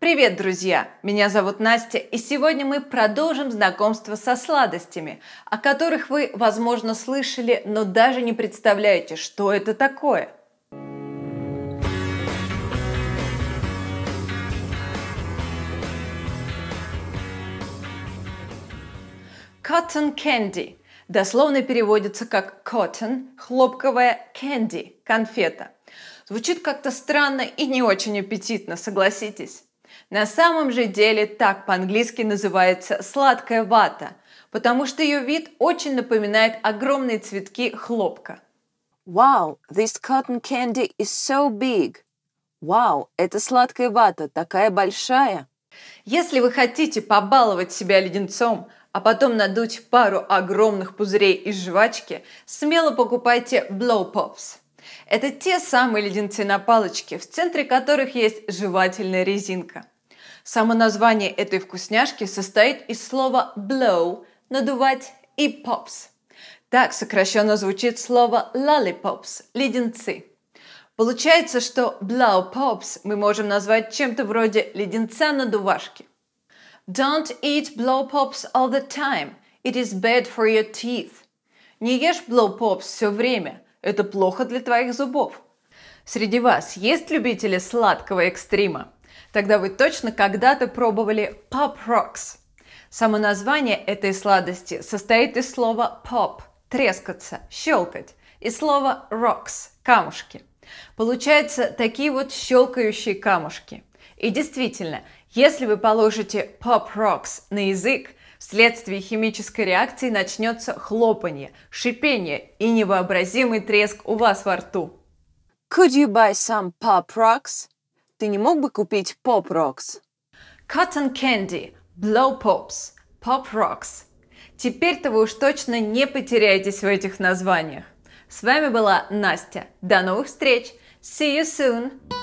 Привет, друзья! Меня зовут Настя, и сегодня мы продолжим знакомство со сладостями, о которых вы, возможно, слышали, но даже не представляете, что это такое – cotton candy. Дословно переводится как cotton – хлопковая candy – конфета. Звучит как-то странно и не очень аппетитно, согласитесь? На самом же деле так по-английски называется сладкая вата, потому что ее вид очень напоминает огромные цветки хлопка. Wow, this cotton candy is so big. Вау, wow, эта сладкая вата такая большая. Если вы хотите побаловать себя леденцом, а потом надуть пару огромных пузырей из жвачки, смело покупайте Blow Pops. Это те самые леденцы на палочке, в центре которых есть жевательная резинка. Само название этой вкусняшки состоит из слова blow – надувать и pops. Так сокращенно звучит слово lollipops – леденцы. Получается, что blow pops мы можем назвать чем-то вроде леденца надувашки. Don't eat blow pops all the time. It is bad for your teeth. Не ешь blow pops все время – это плохо для твоих зубов. Среди вас есть любители сладкого экстрима? Тогда вы точно когда-то пробовали Pop Rocks. Само название этой сладости состоит из слова pop – трескаться, щелкать, и слова rocks – камушки. Получаются такие вот щелкающие камушки. И действительно, если вы положите pop rocks на язык, Вследствие химической реакции начнется хлопанье, шипение и невообразимый треск у вас во рту. Could you buy some pop rocks? Ты не мог бы купить pop rocks? Cotton candy, blow pops, pop rocks. Теперь-то вы уж точно не потеряетесь в этих названиях. С вами была Настя. До новых встреч! See you soon!